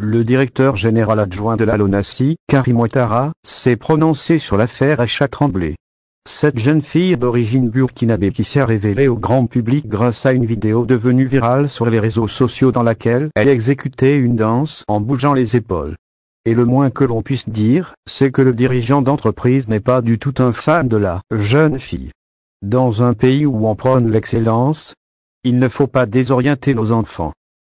Le directeur général adjoint de la Lonasi, Karim Ouattara, s'est prononcé sur l'affaire chaque Tremblay. Cette jeune fille d'origine burkinabé qui s'est révélée au grand public grâce à une vidéo devenue virale sur les réseaux sociaux dans laquelle elle exécutait une danse en bougeant les épaules. Et le moins que l'on puisse dire, c'est que le dirigeant d'entreprise n'est pas du tout un fan de la jeune fille. Dans un pays où on prône l'excellence, il ne faut pas désorienter nos enfants.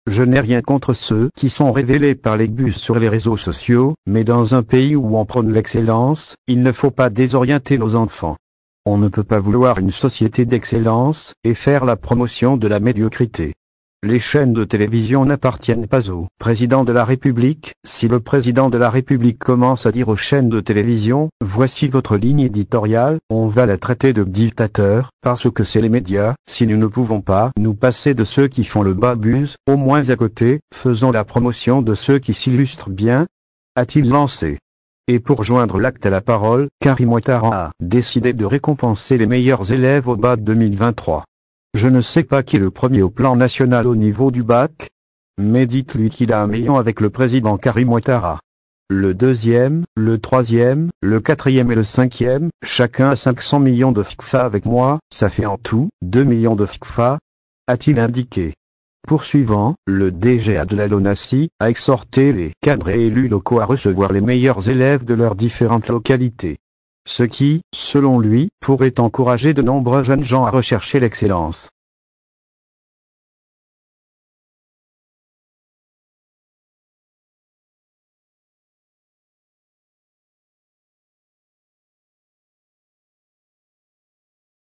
Je n'ai rien contre ceux qui sont révélés par les bus sur les réseaux sociaux, mais dans un pays où on prône l'excellence, il ne faut pas désorienter nos enfants. On ne peut pas vouloir une société d'excellence et faire la promotion de la médiocrité. Les chaînes de télévision n'appartiennent pas au président de la République. Si le président de la République commence à dire aux chaînes de télévision, voici votre ligne éditoriale, on va la traiter de dictateur, parce que c'est les médias. Si nous ne pouvons pas nous passer de ceux qui font le babuse, au moins à côté, faisons la promotion de ceux qui s'illustrent bien. A-t-il lancé et pour joindre l'acte à la parole, Karim Ouattara a décidé de récompenser les meilleurs élèves au BAC 2023. Je ne sais pas qui est le premier au plan national au niveau du bac, mais dites-lui qu'il a un million avec le président Karim Ouattara. Le deuxième, le troisième, le quatrième et le cinquième, chacun a 500 millions de FICFA avec moi, ça fait en tout 2 millions de FICFA, a-t-il indiqué. Poursuivant, le DG Adlalonassi a exhorté les cadres et élus locaux à recevoir les meilleurs élèves de leurs différentes localités ce qui, selon lui, pourrait encourager de nombreux jeunes gens à rechercher l'excellence.